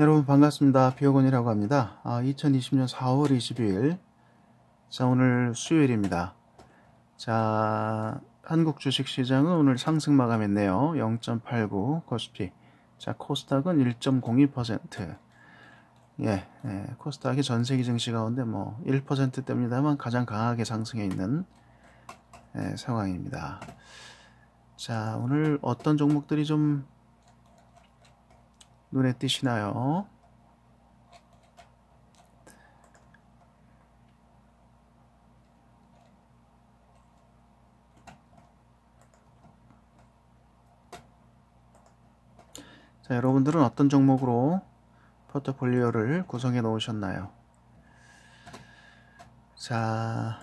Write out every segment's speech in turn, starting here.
여러분 반갑습니다. 비어건이라고 합니다. 아, 2020년 4월 22일 자 오늘 수요일입니다. 자 한국 주식시장은 오늘 상승 마감했네요. 0.89 코스피 자 코스닥은 1.02% 예, 예, 코스닥이 전 세계 증시 가운데 뭐 1%대입니다만 가장 강하게 상승해 있는 예, 상황입니다. 자 오늘 어떤 종목들이 좀 눈에 띄시나요? 자, 여러분들은 어떤 종목으로 포트폴리오를 구성해 놓으셨나요? 자,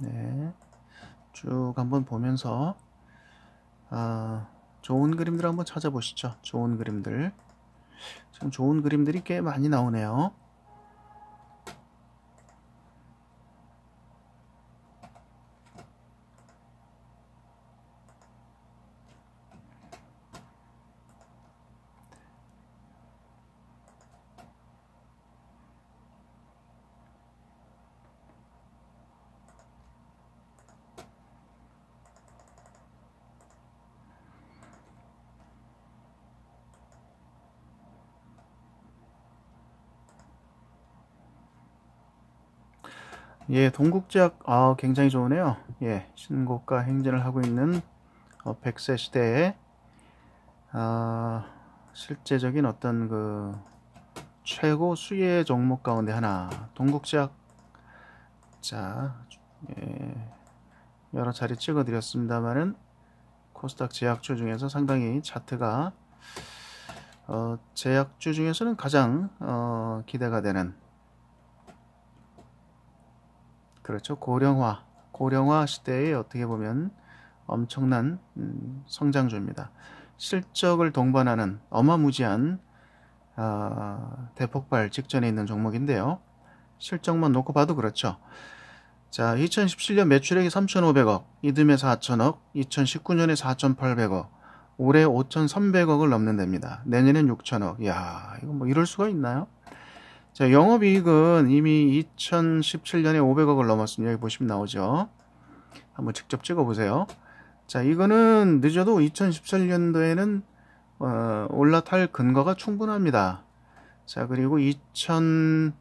네. 쭉 한번 보면서 아, 좋은 그림들 한번 찾아보시죠. 좋은 그림들. 참 좋은 그림들이 꽤 많이 나오네요. 예, 동국제학 아, 굉장히 좋으네요. 예, 신곡과 행진을 하고 있는 어, 100세 시대에 아, 실제적인 어떤 그 최고 수혜 종목 가운데 하나 동국제학 자 예, 여러 자리 찍어 드렸습니다만은 코스닥 제약주 중에서 상당히 차트가 어, 제약주 중에서는 가장 어, 기대가 되는 그렇죠. 고령화, 고령화 시대에 어떻게 보면 엄청난 음, 성장주입니다. 실적을 동반하는 어마무지한 어, 대폭발 직전에 있는 종목인데요. 실적만 놓고 봐도 그렇죠. 자, 2017년 매출액이 3,500억, 이듬해 4,000억, 2019년에 4,800억, 올해 5,300억을 넘는 됩니다. 내년엔 6,000억. 야, 이거 뭐 이럴 수가 있나요? 자, 영업이익은 이미 2017년에 500억을 넘었습니다. 여기 보시면 나오죠. 한번 직접 찍어보세요. 자, 이거는 늦어도 2017년도에는 어, 올라탈 근거가 충분합니다. 자, 그리고 2019년,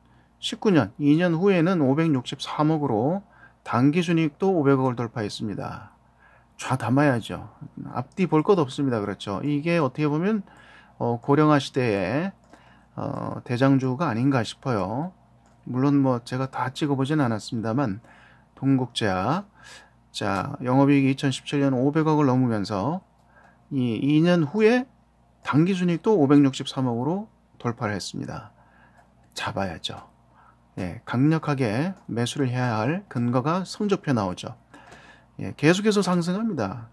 2년 후에는 563억으로 단기순이익도 500억을 돌파했습니다. 좌담아야죠. 앞뒤 볼 것 없습니다. 그렇죠. 이게 어떻게 보면 어, 고령화 시대에 어, 대장주가 아닌가 싶어요. 물론 뭐 제가 다 찍어보진 않았습니다만 동국제약 자 영업이익이 2017년 500억을 넘으면서 이 2년 후에 당기순익도 563억으로 돌파를 했습니다. 잡아야죠. 예, 강력하게 매수를 해야 할 근거가 성적표 나오죠. 예, 계속해서 상승합니다.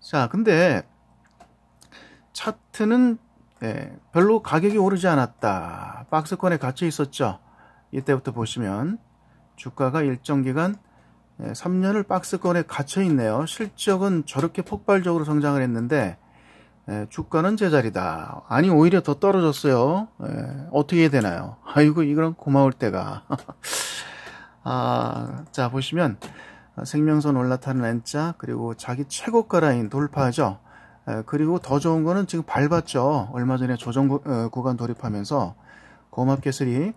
자, 근데 차트는 예, 별로 가격이 오르지 않았다. 박스권에 갇혀 있었죠. 이때부터 보시면 주가가 일정 기간 3년을 예, 박스권에 갇혀 있네요. 실적은 저렇게 폭발적으로 성장을 했는데 예, 주가는 제자리다. 아니 오히려 더 떨어졌어요. 예, 어떻게 해야 되나요? 아이고 이런 고마울 때가. 아, 자 보시면 생명선 올라타는 N자 그리고 자기 최고가 라인 돌파하죠. 그리고 더 좋은 거는 지금 밟았죠. 얼마 전에 조정 어, 구간 돌입하면서 고맙게슬이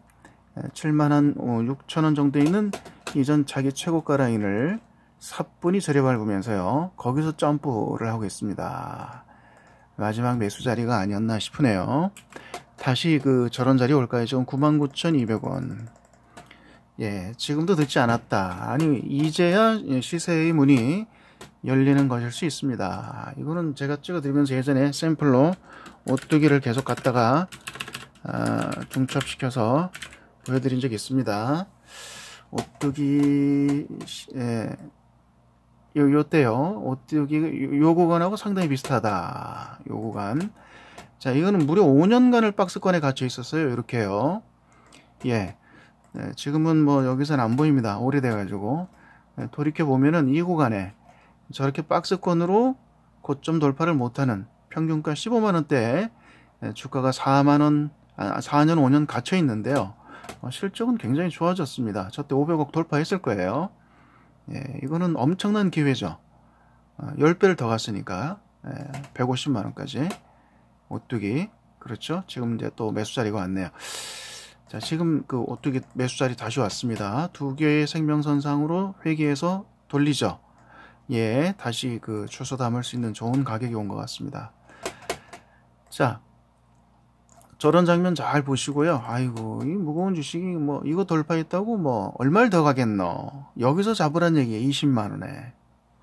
7만원, 6천원 어, 정도 있는 이전 자기 최고가 라인을 사뿐히 저려밟으면서요. 거기서 점프를 하고 있습니다. 마지막 매수 자리가 아니었나 싶으네요. 다시 그 저런 자리 올까요? 지금 99,200원. 예, 지금도 듣지 않았다. 아니, 이제야 예, 시세의 문이 열리는 것일 수 있습니다. 이거는 제가 찍어드리면서 예전에 샘플로 오뚜기를 계속 갖다가 아, 중첩시켜서 보여드린 적이 있습니다. 오뚜기 예, 요, 요 때요. 오뚜기 요 구간하고 상당히 비슷하다. 요 구간. 자, 이거는 무려 5년간을 박스권에 갇혀 있었어요. 이렇게요. 예. 네, 지금은 뭐 여기서는 안 보입니다. 오래돼가지고. 네, 돌이켜보면은 이 구간에 저렇게 박스권으로 고점 돌파를 못하는 평균가 15만원대에 예, 주가가 4만원, 4년, 아, 5년 갇혀 있는데요. 어, 실적은 굉장히 좋아졌습니다. 저때 500억 돌파했을 거예요. 예, 이거는 엄청난 기회죠. 10배를 어, 더 갔으니까 150만원까지 예, 오뚜기 그렇죠 지금 이제 또 매수자리가 왔네요 자 지금 그 오뚜기 매수자리 다시 왔습니다 두 개의 생명선상으로 회계에서 돌리죠 예, 다시 그 추서 담을 수 있는 좋은 가격이 온 것 같습니다. 자, 저런 장면 잘 보시고요. 아이고, 이 무거운 주식이 뭐, 이거 돌파했다고 뭐, 얼마를 더 가겠노? 여기서 잡으란 얘기예요. 20만원에.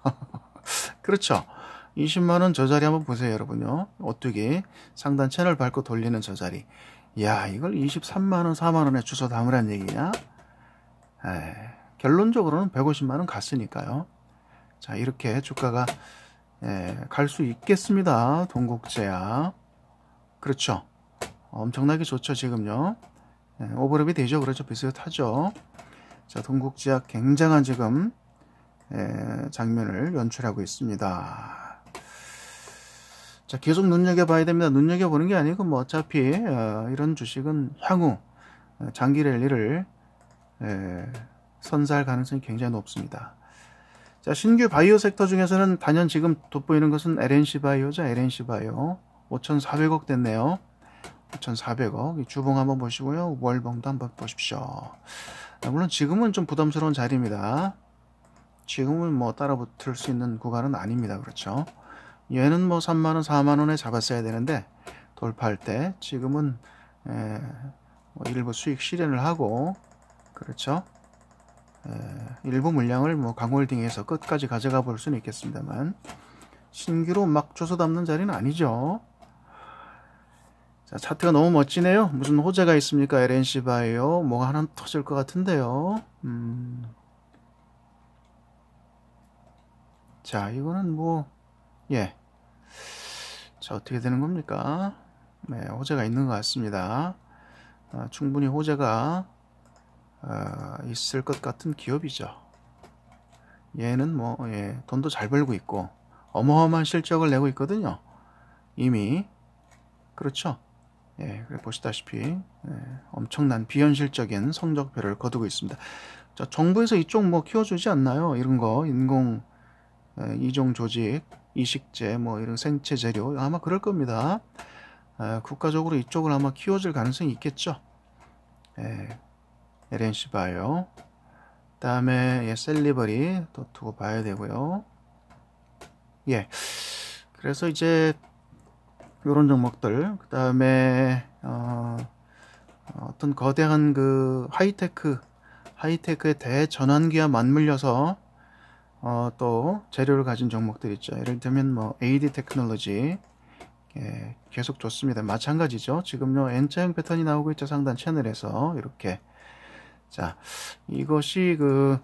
그렇죠. 20만원 저 자리 한번 보세요, 여러분요. 어떻게 상단 채널 밟고 돌리는 저 자리. 야, 이걸 23만원, 4만원에 주소 담으란 얘기냐? 에, 결론적으로는 150만원 갔으니까요. 자 이렇게 주가가 예, 갈수 있겠습니다. 동국제야 그렇죠. 엄청나게 좋죠 지금요. 예, 오버랩이 되죠. 그렇죠. 비슷하죠. 자 동국제약 굉장한 지금 예, 장면을 연출하고 있습니다. 자 계속 눈여겨봐야 됩니다. 눈여겨보는 게 아니고 뭐 어차피 어, 이런 주식은 향후 어, 장기 랠리를 예, 선사할 가능성이 굉장히 높습니다. 자, 신규 바이오 섹터 중에서는 단연 지금 돋보이는 것은 LNC 바이오죠. LNC 바이오. 5,400억 됐네요. 5,400억. 주봉 한번 보시고요. 월봉도 한번 보십시오. 아, 물론 지금은 좀 부담스러운 자리입니다. 지금은 뭐 따라 붙을 수 있는 구간은 아닙니다. 그렇죠. 얘는 뭐 3만원, 4만원에 잡았어야 되는데 돌파할 때 지금은 에, 뭐 일부 수익 실현을 하고 그렇죠. 예, 일부 물량을 뭐 강홀딩에서 끝까지 가져가 볼 수는 있겠습니다만 신규로 막 조서 담는 자리는 아니죠. 자, 차트가 너무 멋지네요. 무슨 호재가 있습니까? LNC 바이오 뭐가 하나 터질 것 같은데요. 음. 자, 이거는 뭐 예. 자, 어떻게 되는 겁니까? 네, 호재가 있는 것 같습니다. 아, 충분히 호재가 아, 있을 것 같은 기업이죠. 얘는 뭐 예, 돈도 잘 벌고 있고 어마어마한 실적을 내고 있거든요. 이미 그렇죠. 예, 그래 보시다시피 예, 엄청난 비현실적인 성적표를 거두고 있습니다. 자, 정부에서 이쪽 뭐 키워주지 않나요? 이런 거 인공 예, 이종 조직, 이식제 뭐 이런 생체 재료 아마 그럴 겁니다. 예, 국가적으로 이쪽을 아마 키워줄 가능성이 있겠죠. 예, 에렌 시바요. 다음에 예, 셀리버리 또 두고 봐야 되고요. 예. 그래서 이제 이런 종목들 그 다음에 어, 어떤 거대한 그 하이테크 하이테크의 대전환기와 맞물려서 어, 또 재료를 가진 종목들 있죠. 예를 들면 뭐 AD 테크놀로지 예, 계속 좋습니다. 마찬가지죠. 지금요 N자형 패턴이 나오고 있죠. 상단 채널에서 이렇게 자, 이것이 그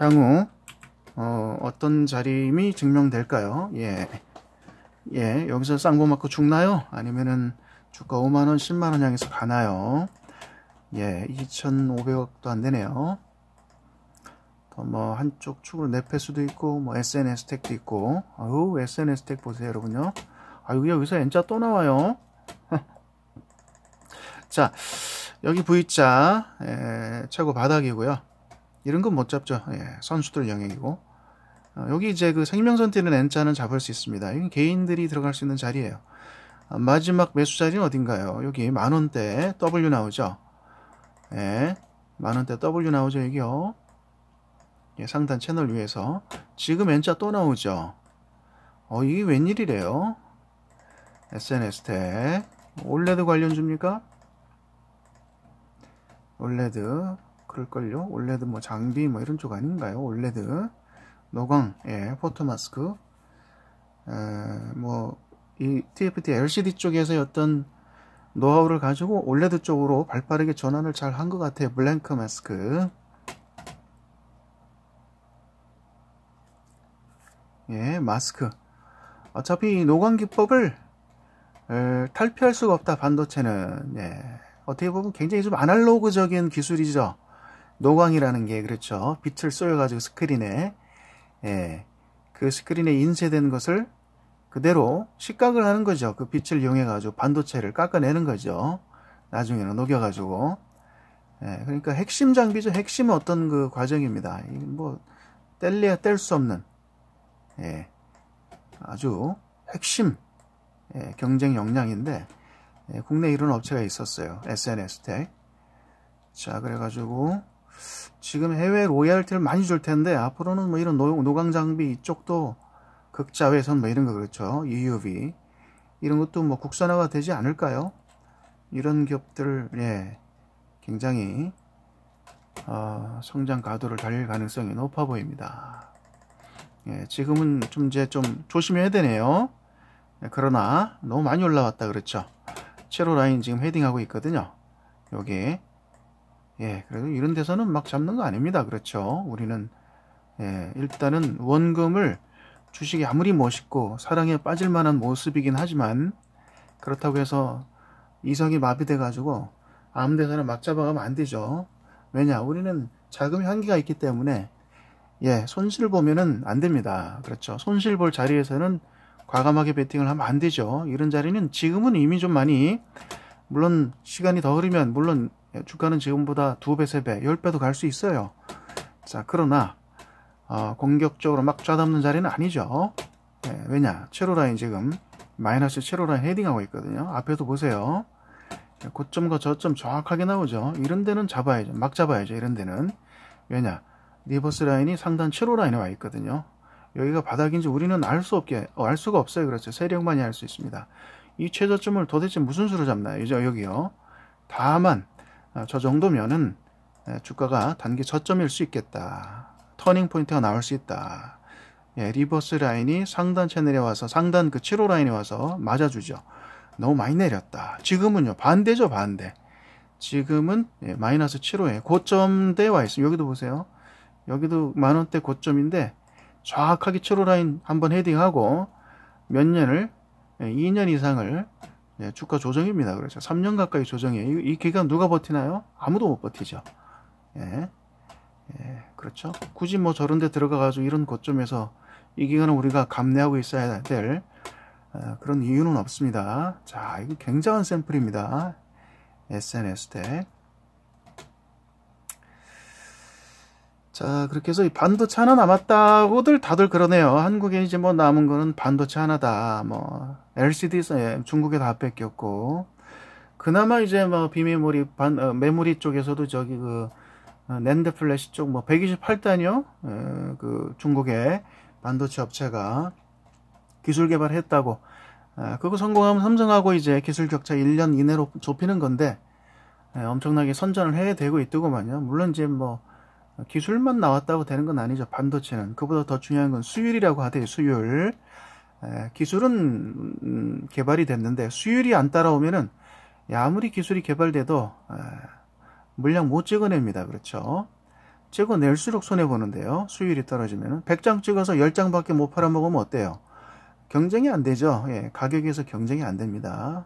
향후 어, 떤 자림이 증명될까요? 예. 예, 여기서 쌍보 맞고 죽나요? 아니면은 주가 5만원, 10만원 향해서 가나요? 예, 2,500억도 안 되네요. 뭐 한쪽 축으로 내패 수도 있고 뭐 SNS 택도 있고 아우 SNS 택 보세요 여러분요 아유 여기서 N자 또 나와요 자 여기 V자 예, 최고 바닥이고요. 이런 건 못 잡죠. 예, 선수들 영역이고 어, 여기 이제 그 생명선 띄는 N자는 잡을 수 있습니다. 이건 개인들이 들어갈 수 있는 자리예요. 아, 마지막 매수 자리는 어딘가요? 여기 만원대 W 나오죠. 예, 만원대 W 나오죠. 여기요. 예, 상단 채널 위에서 지금 N자 또 나오죠. 어 이게 웬일이래요? SNS 탭 올레드 관련 줍니까? 올레드 그럴걸요 올레드 뭐 장비 뭐 이런 쪽 아닌가요 올레드 노광 예 포토 마스크 뭐 이 TFT LCD 쪽에서 의 어떤 노하우를 가지고 올레드 쪽으로 발빠르게 전환을 잘 한 것 같아요 블랭크 마스크 예 마스크 어차피 노광 기법을 에, 탈피할 수가 없다 반도체는 예. 어떻게 보면 굉장히 좀 아날로그적인 기술이죠. 노광이라는 게 그렇죠. 빛을 쏘여가지고 스크린에 예, 그 스크린에 인쇄된 것을 그대로 시각을 하는 거죠. 그 빛을 이용해가지고 반도체를 깎아내는 거죠. 나중에는 녹여가지고 예, 그러니까 핵심 장비죠. 핵심은 어떤 그 과정입니다. 뭐 뗄래야 뗄 수 없는 예, 아주 핵심 예, 경쟁 역량인데 네, 국내 이런 업체가 있었어요. SNS 텍. 자, 그래가지고 지금 해외 로얄티를 많이 줄 텐데 앞으로는 뭐 이런 노, 노광 장비 이쪽도 극자외선 뭐 이런 거 그렇죠. EUV 이런 것도 뭐 국산화가 되지 않을까요? 이런 기업들 예 굉장히 어, 성장 가도를 달릴 가능성이 높아 보입니다. 예, 지금은 좀 이제 좀 조심해야 되네요. 예, 그러나 너무 많이 올라왔다 그렇죠 섀로 라인 지금 헤딩하고 있거든요. 여기 예, 그래도 이런 데서는 막 잡는 거 아닙니다. 그렇죠. 우리는 예, 일단은 원금을 주식이 아무리 멋있고 사랑에 빠질 만한 모습이긴 하지만 그렇다고 해서 이성이 마비돼 가지고 아무 데서나 막 잡아가면 안 되죠. 왜냐? 우리는 자금 향기가 있기 때문에 예, 손실 보면은 안 됩니다. 그렇죠. 손실 볼 자리에서는 과감하게 베팅을 하면 안 되죠. 이런 자리는 지금은 이미 좀 많이 물론 시간이 더 흐르면 물론 주가는 지금보다 두배 세배 열배도 갈 수 있어요. 자, 그러나 어, 공격적으로 막 짜담는 자리는 아니죠. 네, 왜냐? 체로라인 지금 마이너스 체로라인 헤딩하고 있거든요. 앞에도 보세요. 예, 고점과 저점 정확하게 나오죠. 이런 데는 잡아야죠. 막 잡아야죠. 이런 데는. 왜냐? 리버스 라인이 상단 7호 라인에 와 있거든요. 여기가 바닥인지 우리는 알 수 없게 어, 알 수가 없어요. 그렇죠. 세력만이 알 수 있습니다. 이 최저점을 도대체 무슨 수로 잡나요? 이제 여기요. 다만 어, 저 정도면은 주가가 단기 저점일 수 있겠다. 터닝 포인트가 나올 수 있다. 예, 리버스 라인이 상단 채널에 와서 상단 그 7호 라인에 와서 맞아주죠. 너무 많이 내렸다. 지금은요 반대죠 반대. 지금은 예, 마이너스 7호에 고점대에 와 있어요. 여기도 보세요. 여기도 만원대 고점인데 정확하게 7호 라인 한번 헤딩하고 몇 년을 2년 예, 이상을 예, 주가 조정입니다. 그렇죠. 3년 가까이 조정이에요. 이 기간 누가 버티나요? 아무도 못 버티죠. 예. 예. 그렇죠. 굳이 뭐 저런 데 들어가가지고 이런 고점에서 이기간은 우리가 감내하고 있어야 될 어, 그런 이유는 없습니다. 자, 이거 굉장한 샘플입니다. SNS 대 자, 그렇게 해서 이 반도체 하나 남았다고들 다들 그러네요. 한국에 이제 뭐 남은 거는 반도체 하나다. 뭐, LCD, 예, 중국에 다 뺏겼고. 그나마 이제 뭐, 비메모리, 반, 어, 메모리 쪽에서도 저기 그, 랜드 어, 플래시 쪽 뭐, 128단이요? 에, 예, 그, 중국의 반도체 업체가 기술 개발했다고. 에, 아, 그거 성공하면 삼성하고 이제 기술 격차 1년 이내로 좁히는 건데, 에, 예, 엄청나게 선전을 해야 되고 있더구만요. 물론 이제 뭐, 기술만 나왔다고 되는 건 아니죠. 반도체는. 그보다 더 중요한 건 수율이라고 하대요. 수율. 기술은 음, 개발이 됐는데 수율이 안 따라오면은 아무리 기술이 개발돼도 물량 못 찍어냅니다. 그렇죠. 찍어낼수록 손해보는데요. 수율이 떨어지면 100장 찍어서 10장밖에 못 팔아먹으면 어때요? 경쟁이 안 되죠. 예, 가격에서 경쟁이 안 됩니다.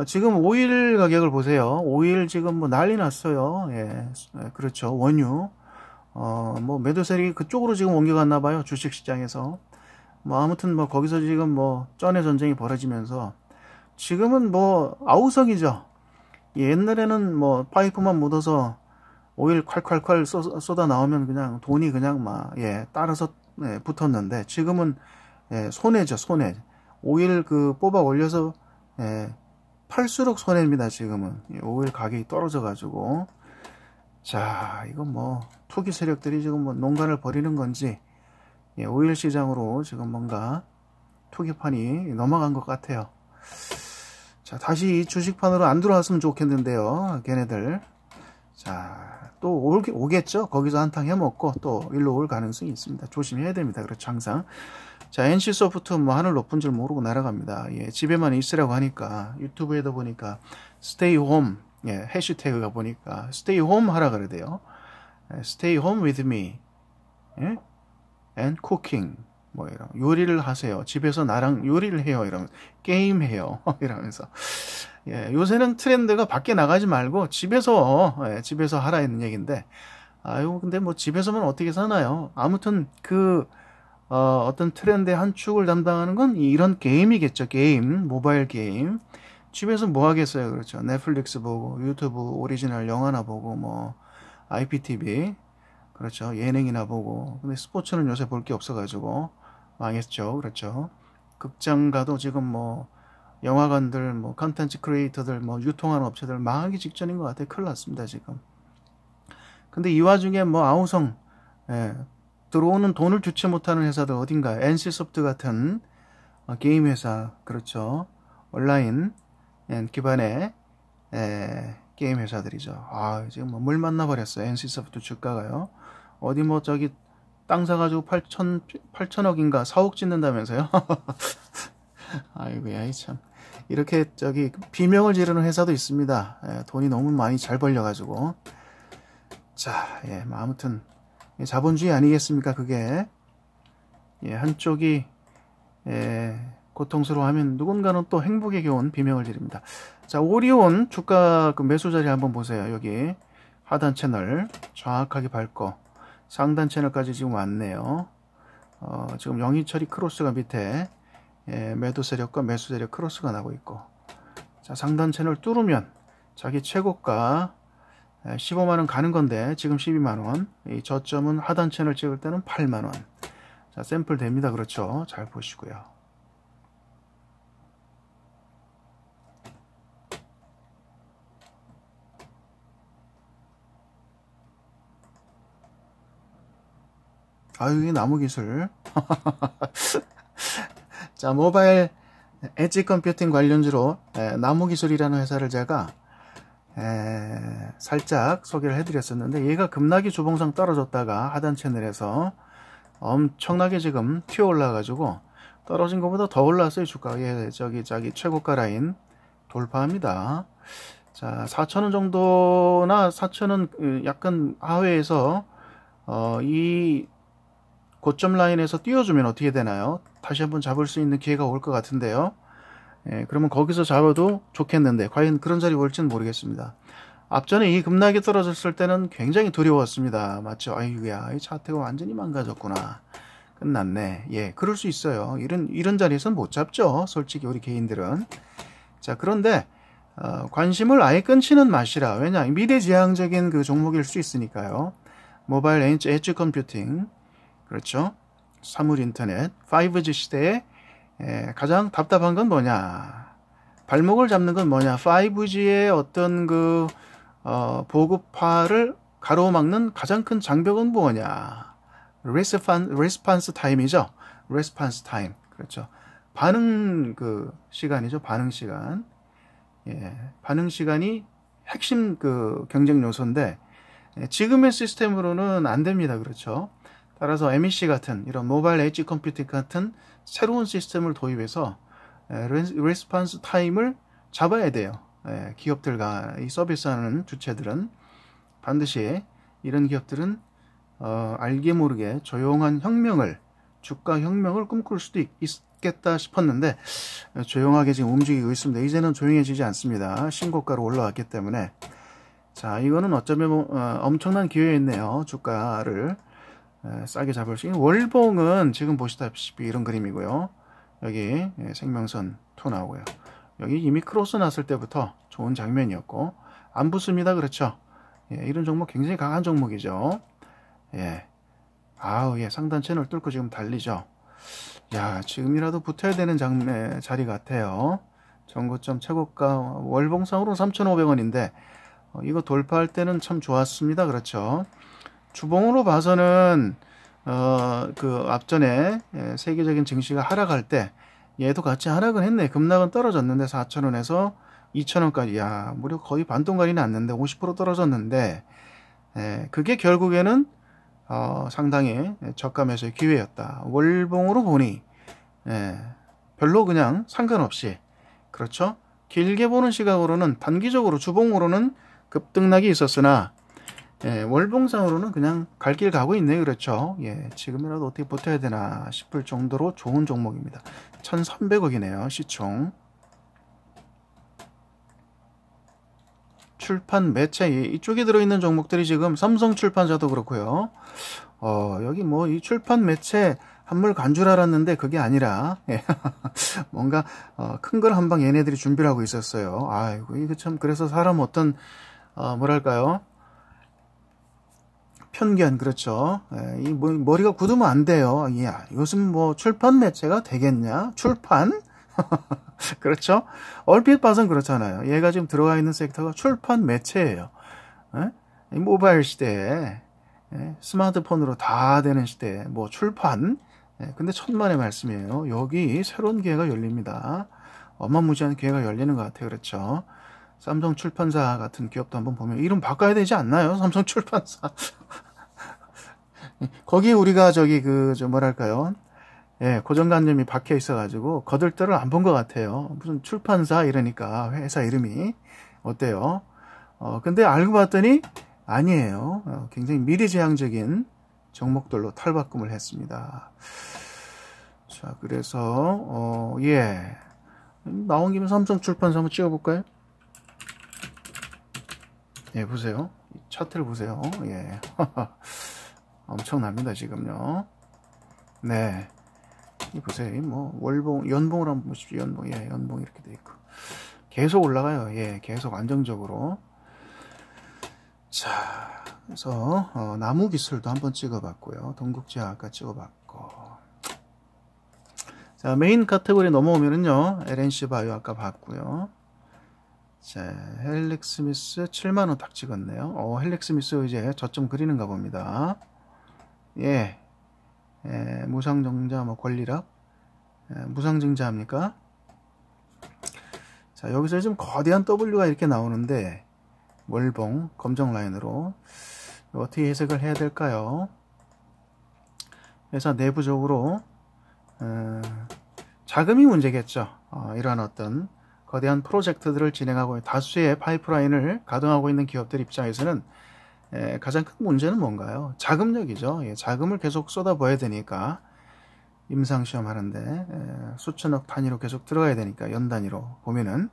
어, 지금 오일 가격을 보세요. 오일 지금 뭐 난리 났어요. 예, 예 그렇죠. 원유. 어, 뭐 매도세력이 그쪽으로 지금 옮겨갔나 봐요. 주식 시장에서. 뭐 아무튼 뭐 거기서 지금 뭐 쩐의 전쟁이 벌어지면서 지금은 뭐 아우성이죠. 옛날에는 뭐 파이프만 묻어서 오일 콸콸콸 쏟아 나오면 그냥 돈이 그냥 막 예, 따라서 예, 붙었는데 지금은 예, 손해죠, 손해. 오일 그 뽑아 올려서 예, 팔수록 손해입니다 지금은 5일 가격이 떨어져 가지고 자 이건 뭐 투기 세력들이 지금 뭐 농간을 벌이는 건지 5일 예, 시장으로 지금 뭔가 투기판이 넘어간 것 같아요 자 다시 주식판으로 안 들어왔으면 좋겠는데요 걔네들 자 또 오겠죠 거기서 한탕 해먹고 또 일로 올 가능성이 있습니다 조심해야 됩니다 그렇죠 항상 자, NC 소프트 뭐 하늘 높은 줄 모르고 날아갑니다. 예, 집에만 있으라고 하니까 유튜브에도 보니까 stay home 예, 해시태그가 보니까 stay home 하라 그래대요. 예, stay home with me. 예? and cooking 뭐 이런 요리를 하세요. 집에서 나랑 요리를 해요. 이러면 게임 해요. 이러면서 예, 요새는 트렌드가 밖에 나가지 말고 집에서 예, 집에서 하라 있는 얘긴데 아유 근데 뭐 집에서만 어떻게 사나요? 아무튼 그 어, 어떤 트렌드의 한 축을 담당하는 건 이런 게임이겠죠. 게임, 모바일 게임. 집에서 뭐 하겠어요. 그렇죠. 넷플릭스 보고, 유튜브 오리지널 영화나 보고, 뭐, IPTV, 그렇죠. 예능이나 보고. 근데 스포츠는 요새 볼 게 없어가지고 망했죠. 그렇죠. 극장 가도 지금 뭐, 영화관들, 뭐, 컨텐츠 크리에이터들, 뭐, 유통하는 업체들 망하기 직전인 것 같아요. 큰일 났습니다, 지금. 근데 이 와중에 뭐, 아우성, 예, 들어오는 돈을 주지 못하는 회사들 어딘가요? NC소프트 같은 어, 게임 회사, 그렇죠. 온라인 예, 기반의 에, 예, 게임 회사들이죠. 아, 지금 뭐물 만나버렸어요. NC소프트 주가가요. 어디 뭐 저기 땅 사가지고 8천, 8천억인가 4억 짓는다면서요? 아이고야, 참. 이렇게 저기 비명을 지르는 회사도 있습니다. 에, 예, 돈이 너무 많이 잘 벌려가지고. 자, 예, 뭐 아무튼 예, 자본주의 아니겠습니까? 그게 예, 한쪽이 예, 고통스러워하면 누군가는 또 행복의 교훈 비명을 지릅니다. 자 오리온 주가 그 매수 자리 한번 보세요. 여기 하단 채널 정확하게 밟고 상단 채널까지 지금 왔네요. 어, 지금 영희철이 크로스가 밑에 예, 매도 세력과 매수 세력 크로스가 나고 있고 자 상단 채널 뚫으면 자기 최고가 15만원 예, 가는 건데 지금 12만원 이 저점은 하단 채널 찍을 때는 8만원 자 샘플 됩니다 그렇죠 잘 보시고요 아유 이게 나무 기술 자 모바일 엣지 컴퓨팅 관련주로 예, 나무 기술이라는 회사를 제가 살짝 소개를 해드렸었는데 얘가 급락이 주봉상 떨어졌다가 하단 채널에서 엄청나게 지금 튀어 올라가지고 떨어진 것보다 더 올랐어요 주가 예 저기 저기 최고가 라인 돌파합니다 자 4천원 정도나 4천원 음, 약간 하회에서 어, 이 고점 라인에서 띄워주면 어떻게 되나요 다시 한번 잡을 수 있는 기회가 올 것 같은데요 예, 그러면 거기서 잡아도 좋겠는데 과연 그런 자리 올지는 모르겠습니다. 앞전에 이 급락이 떨어졌을 때는 굉장히 두려웠습니다. 맞죠? 아이고야, 이 차트가 완전히 망가졌구나. 끝났네. 예, 그럴 수 있어요. 이런 이런 자리에서는 못 잡죠. 솔직히 우리 개인들은. 자, 그런데 어, 관심을 아예 끊치는 맛이라. 왜냐, 미래지향적인 그 종목일 수 있으니까요. 모바일 엣지, 엣지 컴퓨팅, 그렇죠? 사물 인터넷, 5G 시대에 예, 가장 답답한 건 뭐냐 발목을 잡는 건 뭐냐 5G의 어떤 그 어, 보급화를 가로막는 가장 큰 장벽은 뭐냐 레스판, 스스 타임이죠 레스판스 타임 그렇죠 반응 그 시간이죠 반응 시간 예, 반응 시간이 핵심 그 경쟁 요소인데 예, 지금의 시스템으로는 안 됩니다 그렇죠 따라서 MEC 같은 이런 모바일 엣지 컴퓨팅 e 같은 새로운 시스템을 도입해서 레스판스 타임을 잡아야 돼요. 기업들과 이 서비스하는 주체들은 반드시 이런 기업들은 어, 알게 모르게 조용한 혁명을 주가 혁명을 꿈꿀 수도 있, 겠다 싶었는데 조용하게 지금 움직이고 있습니다. 이제는 조용해지지 않습니다. 신고가로 올라왔기 때문에 자 이거는 어쩌면 뭐, 어, 엄청난 기회였네요. 주가를 예, 싸게 잡을 수 있는 월봉은 지금 보시다시피 이런 그림이고요. 여기 예, 생명선 투 나오고요. 여기 이미 크로스 났을 때부터 좋은 장면이었고 안 붙습니다. 그렇죠? 예, 이런 종목 굉장히 강한 종목이죠. 예. 아우 예 상단 채널 뚫고 지금 달리죠. 야 지금이라도 붙어야 되는 장면 자리 같아요. 전고점 최고가 월봉상으로 3,500원인데 어, 이거 돌파할 때는 참 좋았습니다. 그렇죠? 주봉으로 봐서는 어, 그 앞전에 예, 세계적인 증시가 하락할 때 얘도 같이 하락은 했네. 급락은 떨어졌는데 4천원에서2천원까지야 무려 거의 반동간이 났는데 50% 떨어졌는데 에, 예, 그게 결국에는 어, 상당히 적감해서의 기회였다. 월봉으로 보니 에, 예, 별로 그냥 상관없이 그렇죠. 길게 보는 시각으로는 단기적으로 주봉으로는 급등락이 있었으나 예, 월봉상으로는 그냥 갈 길 가고 있네 그렇죠. 예, 지금이라도 어떻게 버텨야 되나 싶을 정도로 좋은 종목입니다. 1300억이네요. 시총. 출판 매체 이쪽에 들어있는 종목들이 지금 삼성 출판사도 그렇고요. 어, 여기 뭐 이 출판 매체 한물 간 줄 알았는데 그게 아니라 예, 뭔가 어, 큰걸한방 얘네들이 준비를 하고 있었어요. 아이고 이거 참 그래서 사람 어떤 어, 뭐랄까요? 편견 그렇죠. 예, 이 뭐, 머리가 굳으면 안 돼요. 야, 요즘 뭐 출판 매체가 되겠냐? 출판? 그렇죠. 얼핏 봐선 그렇잖아요. 얘가 지금 들어가 있는 섹터가 출판 매체예요. 에? 예? 모바일 시대에 예, 스마트폰으로 다 되는 시대에 뭐 출판 근데 천만의 말씀이에요. 여기 새로운 기회가 열립니다. 어마무지한 기회가 열리는 것 같아요. 그렇죠. 삼성 출판사 같은 기업도 한번 보면 이름 바꿔야 되지 않나요? 삼성 출판사. 거기 우리가 저기 그좀 뭐랄까요? 예, 고정관념이 박혀 있어가지고 거들떠를 안 본 것 같아요. 무슨 출판사 이러니까 회사 이름이 어때요? 어, 근데 알고 봤더니 아니에요. 어, 굉장히 미래지향적인 종목들로 탈바꿈을 했습니다. 자, 그래서 어, 예, 나온 김에 삼성 출판사 한번 찍어볼까요? 예, 보세요. 차트를 보세요. 예. 엄청납니다 지금요 네 보세요 뭐 월봉 연봉을 한번 보십시오 연봉 예 연봉 이렇게 돼 있고 계속 올라가요 예 계속 안정적으로 자 그래서 어, 나무 기술도 한번 찍어봤고요 동국지화 아까 찍어봤고 자 메인 카테고리 넘어오면은요 LNC 바이오 아까 봤고요 자, 헬릭스미스 7만원 딱 찍었네요. 어, 헬릭스미스 이제 저점 그리는가 봅니다. 예, 예 무상증자 뭐 권리락 예, 무상증자합니까? 자 여기서 좀 거대한 W가 이렇게 나오는데 월봉 검정 라인으로 어떻게 해석을 해야 될까요? 회사 내부적으로 어, 자금이 문제겠죠. 어, 이러한 어떤 거대한 프로젝트들을 진행하고 다수의 파이프라인을 가동하고 있는 기업들 입장에서는 예, 가장 큰 문제는 뭔가요? 자금력이죠. 예, 자금을 계속 쏟아부어야 되니까 임상시험 하는데 예, 수천억 단위로 계속 들어가야 되니까 연 단위로 보면은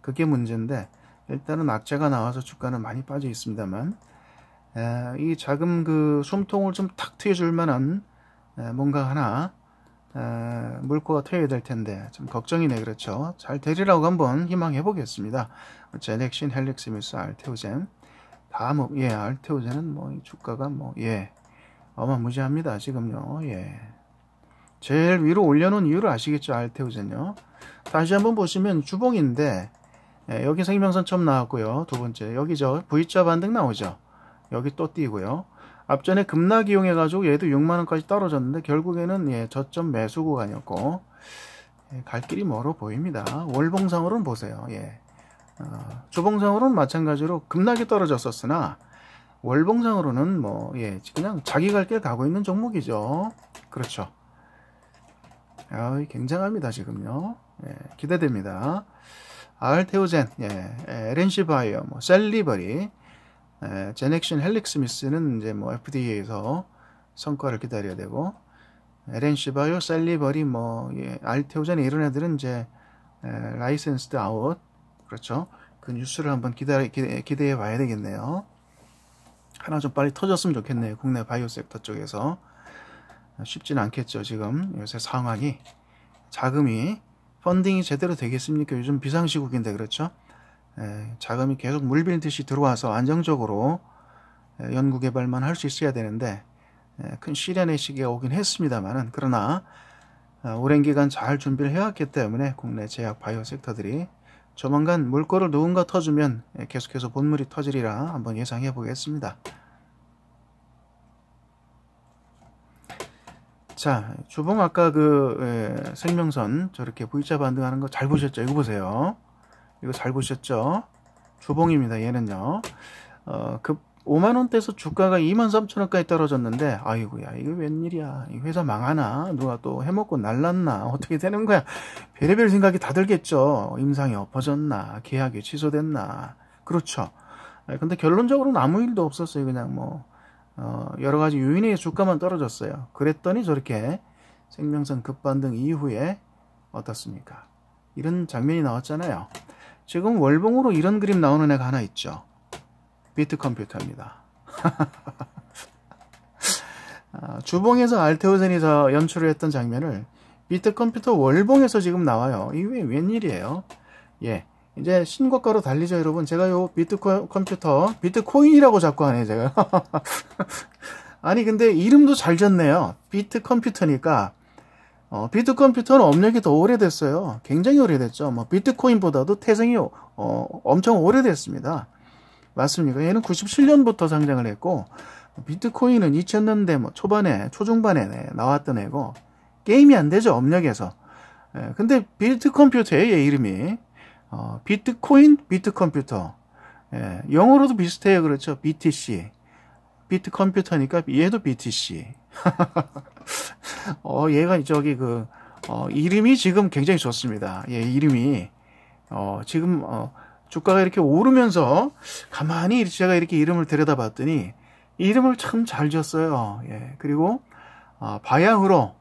그게 문제인데 일단은 악재가 나와서 주가는 많이 빠져 있습니다만 예, 이 자금 그 숨통을 좀 탁 트여줄 만한 예, 뭔가 하나 에, 예, 물꼬가 트여야 될 텐데 좀 걱정이네 그렇죠 잘 되리라고 한번 희망해 보겠습니다 제넥신 헬릭스 미스 알테우젠 다음 뭐, 예 알테오제는 뭐 주가가 뭐 예 어마무지합니다 지금요 예 제일 위로 올려놓은 이유를 아시겠죠 알테오제는요 다시 한번 보시면 주봉인데 예, 여기 생명선 처음 나왔고요 두 번째 여기저 V자 반등 나오죠 여기 또 뛰고요 앞전에 급락 이용해 가지고 얘도 6만원까지 떨어졌는데 결국에는 예 저점 매수 구간이었고 예, 갈 길이 멀어 보입니다 월봉상으로는 보세요 예. 주봉상으로는 아, 마찬가지로 급락이 떨어졌었으나 월봉상으로는 뭐 예, 그냥 자기 갈 길 가고 있는 종목이죠. 그렇죠. 아, 굉장합니다 지금요. 예, 기대됩니다. 알테오젠, 예, LNC 예, 바이오, 뭐 셀리버리, 예, 제넥션 헬릭스미스는 이제 뭐 FDA에서 성과를 기다려야 되고 LNC 바이오, 셀리버리, 뭐 예, 알테오젠 이런 애들은 이제 예, 라이센스드 아웃 그렇죠? 그 뉴스를 한번 기대, 기대, 기대해 봐야 되겠네요. 하나 좀 빨리 터졌으면 좋겠네요. 국내 바이오 섹터 쪽에서. 쉽진 않겠죠. 지금 요새 상황이. 자금이, 펀딩이 제대로 되겠습니까? 요즘 비상시국인데 그렇죠? 에, 예, 자금이 계속 물밀듯이 들어와서 안정적으로 예, 연구개발만 할 수 있어야 되는데 에, 예, 큰 시련의 시기가 오긴 했습니다만은 그러나 아, 오랜 기간 잘 준비를 해왔기 때문에 국내 제약 바이오 섹터들이 조만간 물꼬를 누군가 터주면 계속해서 본물이 터지리라 한번 예상해 보겠습니다. 자, 주봉 아까 그 에, 예, 생명선 저렇게 V자 반등하는 거 잘 보셨죠? 이거 보세요. 이거 잘 보셨죠? 주봉입니다. 얘는요. 어, 급 5만 원대에서 주가가 2만 3천 원까지 떨어졌는데 아이고야 이거 웬일이야 이 회사 망하나 누가 또 해먹고 날랐나 어떻게 되는 거야 별의별 생각이 다 들겠죠 임상이 엎어졌나 계약이 취소됐나 그렇죠 아, 근데 결론적으로는 아무 일도 없었어요 그냥 뭐 어, 여러 가지 요인의 주가만 떨어졌어요 그랬더니 저렇게 생명성 급반등 이후에 어떻습니까 이런 장면이 나왔잖아요 지금 월봉으로 이런 그림 나오는 애가 하나 있죠 비트 컴퓨터입니다. 아, 주봉에서 알테오젠에서 연출을 했던 장면을 비트 컴퓨터 월봉에서 지금 나와요. 이게 웬일이에요? 예. 이제 신고가로 달리죠, 여러분. 제가 요 비트 컴퓨터, 비트코인이라고 자꾸 하네, 요 제가. 아니, 근데 이름도 잘 졌네요. 비트 컴퓨터니까. 어, 비트 컴퓨터는 업력이 더 오래됐어요. 굉장히 오래됐죠. 뭐, 비트코인보다도 태생이, 어, 엄청 오래됐습니다. 맞습니까? 얘는 97년부터 상장을 했고 비트코인은 2000년대 뭐 초반에 초중반에 네, 나왔던 애고 게임이 안 되죠 업력에서. 예, 근데 비트 컴퓨터예요 얘 이름이 어, 비트코인 비트 컴퓨터. 예, 영어로도 비슷해요 그렇죠 BTC. 비트 컴퓨터니까 얘도 BTC. 어, 얘가 저기 그 어, 이름이 지금 굉장히 좋습니다. 예, 이름이 어, 지금 어, 주가가 이렇게 오르면서 가만히 제가 이렇게 이름을 들여다봤더니 이름을 참 잘 지었어요. 예, 그리고 어, 바야흐로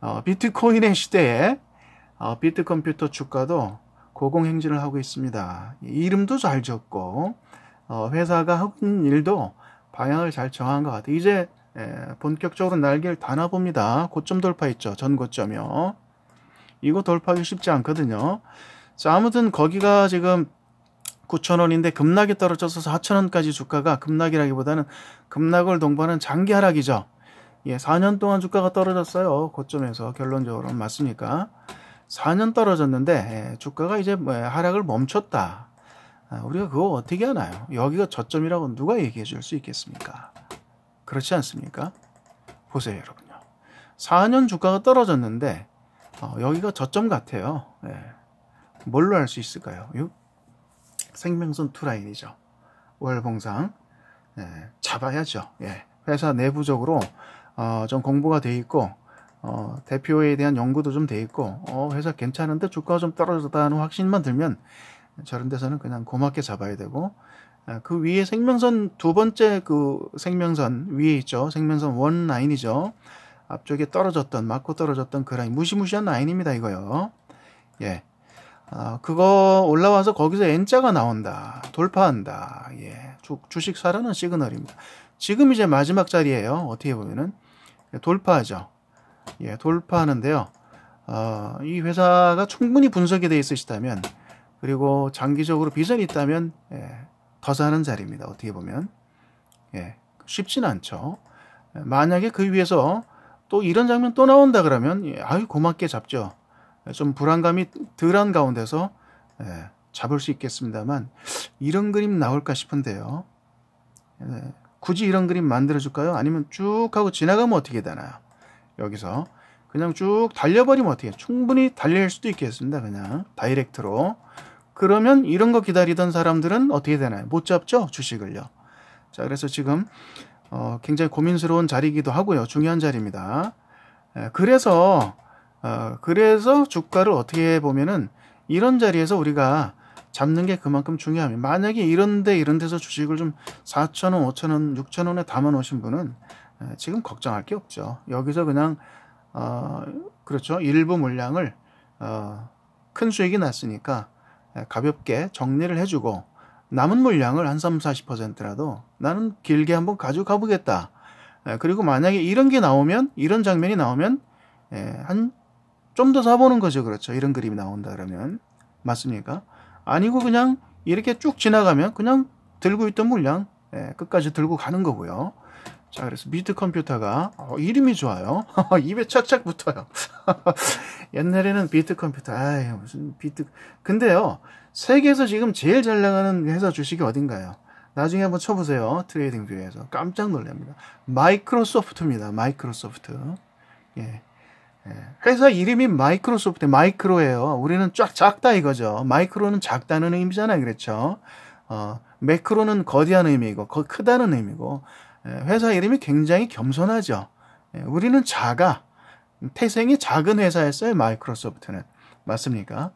어, 비트코인의 시대에 어, 비트컴퓨터 주가도 고공행진을 하고 있습니다. 이름도 잘 지었고 어, 회사가 하는 일도 방향을 잘 정한 것 같아요. 이제 예, 본격적으로 날개를 다나 봅니다. 고점 돌파했죠. 전 고점이요. 이거 돌파하기 쉽지 않거든요. 자, 아무튼 거기가 지금 9천 원인데 급락이 떨어져서 4천 원까지 주가가 급락이라기보다는 급락을 동반한 장기 하락이죠. 예, 4년 동안 주가가 떨어졌어요. 고점에서 결론적으로 맞습니까? 4년 떨어졌는데 예, 주가가 이제 뭐 하락을 멈췄다. 아, 우리가 그거 어떻게 하나요? 여기가 저점이라고 누가 얘기해 줄 수 있겠습니까? 그렇지 않습니까? 보세요, 여러분요. 4년 주가가 떨어졌는데 어, 여기가 저점 같아요. 예. 뭘로 할 수 있을까요? 생명선 투라인이죠. 월봉상 예, 잡아야죠. 예, 회사 내부적으로 어, 좀 공부가 돼 있고 어, 대표에 대한 연구도 좀 돼 있고 어, 회사 괜찮은데 주가가 좀 떨어졌다는 확신만 들면 저런 데서는 그냥 고맙게 잡아야 되고 예, 그 위에 생명선 두 번째 그 생명선 위에 있죠. 생명선 원 라인이죠. 앞쪽에 떨어졌던 맞고 떨어졌던 그 라인 무시무시한 라인입니다 이거요. 예, 아, 그거 올라와서 거기서 N자가 나온다. 돌파한다. 예. 주, 주식 사라는 시그널입니다. 지금 이제 마지막 자리예요. 어떻게 보면은 예, 돌파하죠. 예, 돌파하는데요. 어, 이 회사가 충분히 분석이 되어 있으시다면 그리고 장기적으로 비전이 있다면 예, 더 사는 자리입니다. 어떻게 보면 예, 쉽진 않죠. 예, 만약에 그 위에서 또 이런 장면 또 나온다 그러면 예, 아유 고맙게 잡죠. 좀 불안감이 덜한 가운데서 예, 잡을 수 있겠습니다만 이런 그림 나올까 싶은데요. 예, 굳이 이런 그림 만들어줄까요? 아니면 쭉 하고 지나가면 어떻게 되나요? 여기서 그냥 쭉 달려버리면 어떻게 해요? 충분히 달릴 수도 있겠습니다. 그냥 다이렉트로 그러면 이런 거 기다리던 사람들은 어떻게 되나요? 못 잡죠? 주식을요. 자 그래서 지금 어, 굉장히 고민스러운 자리이기도 하고요. 중요한 자리입니다. 예, 그래서 어, 그래서 주가를 어떻게 보면은 이런 자리에서 우리가 잡는 게 그만큼 중요합니다. 만약에 이런데 이런 데서 주식을 좀4천원5천원6천원에 담아 놓으신 분은 지금 걱정할 게 없죠. 여기서 그냥 어, 그렇죠. 일부 물량을 어, 큰 수익이 났으니까 가볍게 정리를 해주고 남은 물량을 한 3, 0 40%라도 나는 길게 한번 가져가 보겠다. 그리고 만약에 이런 게 나오면 이런 장면이 나오면 한 좀더 사보는 거죠. 그렇죠. 이런 그림이 나온다 그러면. 맞습니까? 아니고 그냥 이렇게 쭉 지나가면 그냥 들고 있던 물량 예, 끝까지 들고 가는 거고요. 자, 그래서 미트 컴퓨터가 어, 이름이 좋아요. 입에 착착 붙어요. 옛날에는 비트 컴퓨터, 아이 무슨 비트. 근데요, 세계에서 지금 제일 잘 나가는 회사 주식이 어딘가요? 나중에 한번 쳐보세요. 트레이딩 뷰에서 깜짝 놀랍니다. 마이크로소프트입니다. 마이크로소프트. 예. 회사 이름이 마이크로소프트 마이크로예요. 우리는 쫙 작다 이거죠. 마이크로는 작다는 의미잖아요. 그렇죠? 어, 매크로는 거대한 의미고 거, 크다는 의미고 예, 회사 이름이 굉장히 겸손하죠. 예, 우리는 작아. 태생이 작은 회사였어요. 마이크로소프트는. 맞습니까?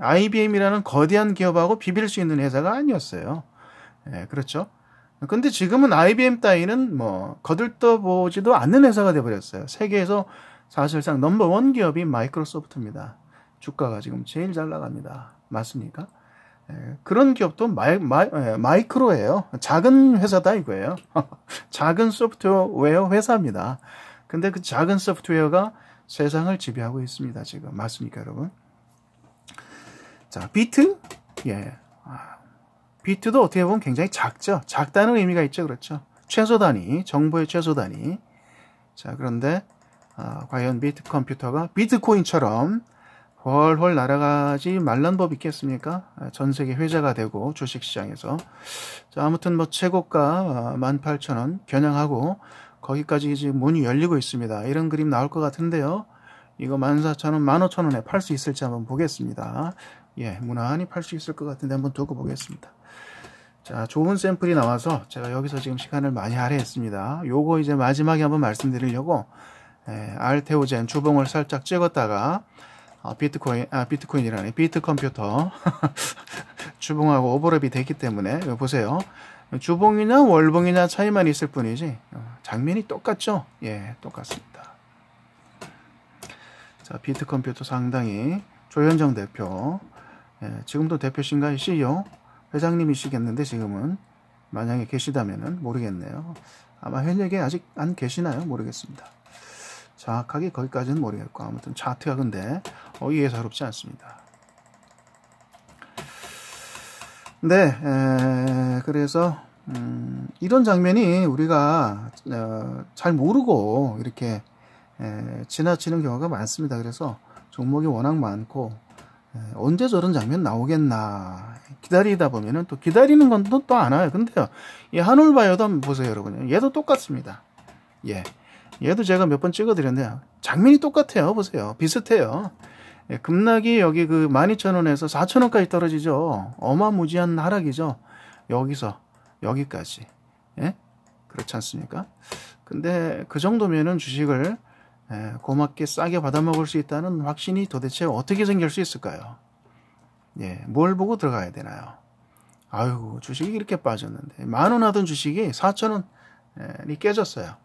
IBM이라는 예, 거대한 기업하고 비빌 수 있는 회사가 아니었어요. 그렇죠? 근데 지금은 IBM 따위는 뭐 거들떠보지도 않는 회사가 돼버렸어요. 세계에서 사실상 넘버원 기업이 마이크로소프트입니다. 주가가 지금 제일 잘 나갑니다. 맞습니까? 예, 그런 기업도 마이, 마이, 예, 마이 크로예요 작은 회사다 이거예요. 작은 소프트웨어 회사입니다. 근데 그 작은 소프트웨어가 세상을 지배하고 있습니다. 지금 맞습니까, 여러분? 자, 비트 예. 아, 비트도 어떻게 보면 굉장히 작죠. 작다는 의미가 있죠. 그렇죠. 최소 단위, 정보의 최소 단위. 자, 그런데 아, 과연 비트 컴퓨터가 비트코인처럼 훨훨 날아가지 말란 법 있겠습니까? 아, 전 세계 회자가 되고 주식시장에서 자, 아무튼 뭐 최고가 18,000원 아, 겨냥하고 거기까지 지금 문이 열리고 있습니다. 이런 그림 나올 것 같은데요. 이거 14,000원, 15,000원에 팔 수 있을지 한번 보겠습니다. 예, 무난히 팔 수 있을 것 같은데 한번 두고 보겠습니다. 자, 좋은 샘플이 나와서 제가 여기서 지금 시간을 많이 할애했습니다. 요거 이제 마지막에 한번 말씀드리려고 네, 알테오젠 주봉을 살짝 찍었다가 어, 비트코인, 아, 비트코인이라니, 비트컴퓨터. 주봉하고 오버랩이 되기 때문에, 이거 보세요. 주봉이나 월봉이나 차이만 있을 뿐이지, 어, 장면이 똑같죠? 예, 똑같습니다. 자, 비트컴퓨터 상당히 조현정 대표. 예, 지금도 대표신가요? CEO? 회장님이시겠는데, 지금은. 만약에 계시다면 모르겠네요. 아마 현역에 아직 안 계시나요? 모르겠습니다. 정확하게 거기까지는 모르겠고 아무튼 차트가 근데 어, 예사롭지 않습니다. 네, 에, 그래서 음, 이런 장면이 우리가 어, 잘 모르고 이렇게 에, 지나치는 경우가 많습니다. 그래서 종목이 워낙 많고 언제 저런 장면 나오겠나 기다리다 보면은 또 기다리는 건 또안 또 와요. 근데요, 이한울바이오도 한번 보세요, 여러분. 얘도 똑같습니다. 예. 얘도 제가 몇 번 찍어드렸는데 장면이 똑같아요. 보세요. 비슷해요. 예, 급락이 여기 그 12,000원에서 4,000원까지 떨어지죠. 어마무지한 하락이죠. 여기서 여기까지. 예? 그렇지 않습니까? 근데 그 정도면은 주식을 예, 고맙게 싸게 받아먹을 수 있다는 확신이 도대체 어떻게 생길 수 있을까요? 예, 뭘 보고 들어가야 되나요? 아이고, 주식이 이렇게 빠졌는데. 만 원 하던 주식이 4,000원이 깨졌어요.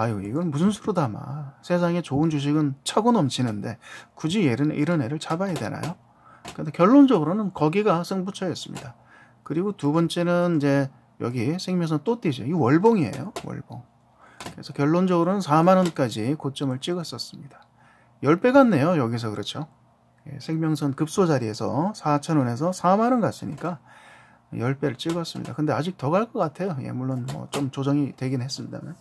아유 이건 무슨 수로 담아 세상에 좋은 주식은 차고 넘치는데 굳이 얘는 이런 애를 잡아야 되나요? 근데 결론적으로는 거기가 승부처였습니다. 그리고 두 번째는 이제 여기 생명선 또 뛰죠. 이 월봉이에요. 월봉. 그래서 결론적으로는 4만원까지 고점을 찍었었습니다. 10배 갔네요. 여기서 그렇죠. 예, 생명선 급소 자리에서 4천원에서 4만원 갔으니까 10배를 찍었습니다. 근데 아직 더 갈 것 같아요. 예, 물론 뭐 좀 조정이 되긴 했습니다만.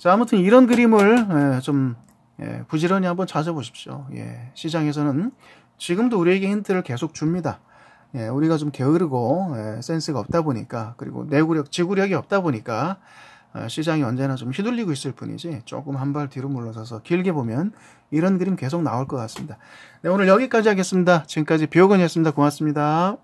자, 아무튼 이런 그림을 예, 좀 예, 부지런히 한번 찾아보십시오. 예, 시장에서는 지금도 우리에게 힌트를 계속 줍니다. 우리가 좀 게으르고 센스가 없다 보니까 그리고 내구력, 지구력이 없다 보니까 아, 시장이 언제나 좀 휘둘리고 있을 뿐이지 조금 한 발 뒤로 물러서서 길게 보면 이런 그림 계속 나올 것 같습니다. 네, 오늘 여기까지 하겠습니다. 지금까지 비오건이었습니다. 고맙습니다.